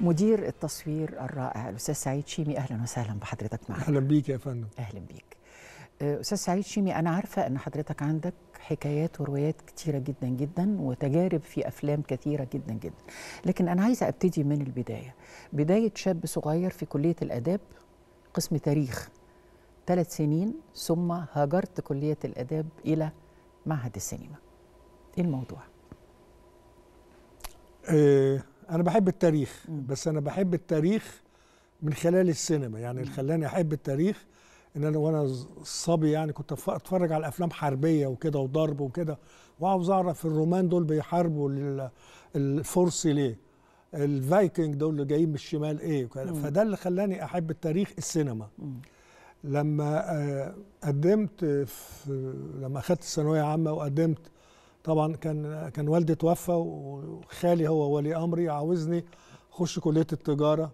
مدير التصوير الرائع الاستاذ سعيد شيمي اهلا وسهلا بحضرتك معنا اهلا بيك يا فندم اهلا بيك أه، استاذ سعيد شيمي انا عارفه ان حضرتك عندك حكايات وروايات كثيره جدا جدا وتجارب في افلام كثيره جدا جدا لكن انا عايزه ابتدي من البدايه بدايه شاب صغير في كليه الاداب قسم تاريخ ثلاث سنين ثم هاجرت كليه الاداب الى معهد السينما ايه الموضوع إيه انا بحب التاريخ بس انا بحب التاريخ من خلال السينما يعني اللي خلاني احب التاريخ ان انا وانا صبي يعني كنت اتفرج على افلام حربيه وكده وضرب وكده وعاوز اعرف الرومان دول بيحاربوا الفرسي ليه الفايكنج دول اللي جايين من الشمال ايه فده اللي خلاني احب التاريخ السينما لما آه، قدمت في لما اخدت الثانويه عامه وقدمت طبعا كان كان والدي توفى وخالي هو ولي امري عاوزني اخش كليه التجاره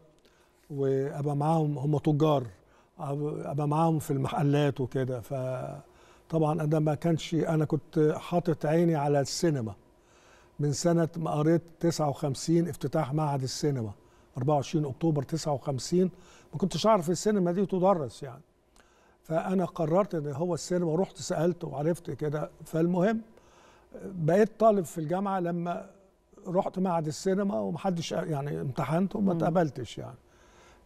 وابقى معاهم هم تجار ابقى معاهم في المحلات وكده فطبعا انا ما كانش انا كنت حاطط عيني على السينما من سنه ما قريت 59 افتتاح معهد السينما 24 اكتوبر 59 ما كنتش اعرف السينما دي تدرس يعني فانا قررت ان هو السينما رحت سالت وعرفت كده فالمهم بقيت طالب في الجامعه لما رحت معهد السينما ومحدش يعني امتحنت وما اتقبلتش يعني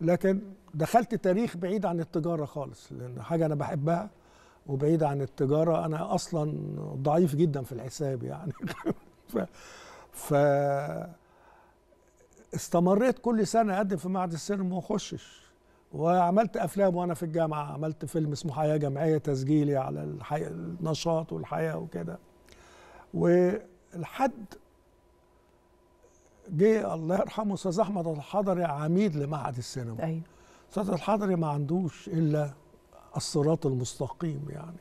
لكن دخلت تاريخ بعيد عن التجاره خالص لان حاجه انا بحبها وبعيد عن التجاره انا اصلا ضعيف جدا في الحساب يعني ف, ف... استمريت كل سنه اقدم في معهد السينما وما اخشش وعملت افلام وانا في الجامعه عملت فيلم اسمه حياه جمعيه تسجيلي على الحي... النشاط والحياه وكده ولحد جه الله يرحمه استاذ احمد الحضري عميد لمعهد السينما ايوه استاذ الحضري ما عندوش الا الصراط المستقيم يعني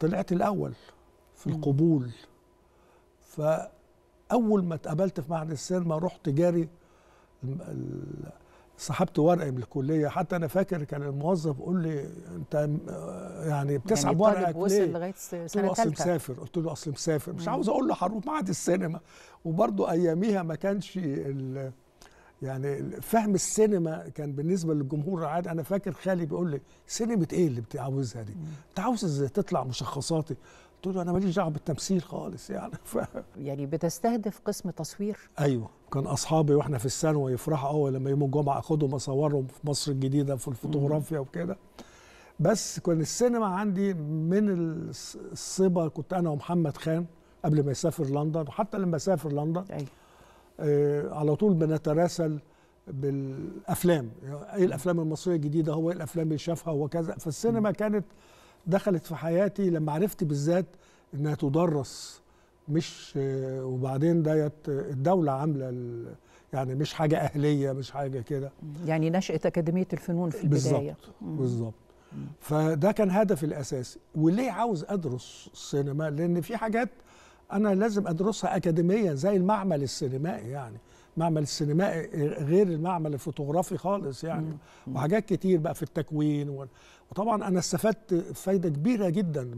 طلعت الاول في القبول فاول ما اتقابلت في معهد السينما رحت جاري سحبت ورقي من الكليه حتى انا فاكر كان الموظف يقول لي انت آه، يعني, يعني بتسحب يعني ورقك وصل ليه؟ لغايه سنه ثالثه اصل مسافر قلت له اصل مسافر مش عاوز اقول له هروح معهد السينما وبرده اياميها ما كانش يعني فهم السينما كان بالنسبه للجمهور العادي انا فاكر خالي بيقول لي سينما ايه اللي انت عاوزها دي؟ انت عاوز تطلع مشخصاتي قلت له انا ماليش دعوه بالتمثيل خالص يعني ف... يعني بتستهدف قسم تصوير ايوه كان اصحابي واحنا في الثانوي يفرحوا قوي لما يوم الجمعه اخدهم اصورهم في مصر الجديده في الفوتوغرافيا وكده بس كان السينما عندي من الصبا كنت انا ومحمد خان قبل ما يسافر لندن وحتى لما سافر لندن أيوة. آه على طول بنتراسل بالافلام يعني ايه الافلام المصريه الجديده هو ايه الافلام اللي شافها هو كذا فالسينما كانت دخلت في حياتي لما عرفت بالذات انها تدرس مش وبعدين ديت الدوله عامله يعني مش حاجه اهليه مش حاجه كده يعني نشاه اكاديميه الفنون في البدايه بالظبط بالظبط فده كان هدفي الاساسي وليه عاوز ادرس السينما لان في حاجات انا لازم ادرسها اكاديميا زي المعمل السينمائي يعني معمل السينمائي غير المعمل الفوتوغرافي خالص يعني وحاجات كتير بقى في التكوين وطبعا انا استفدت فايده كبيره جدا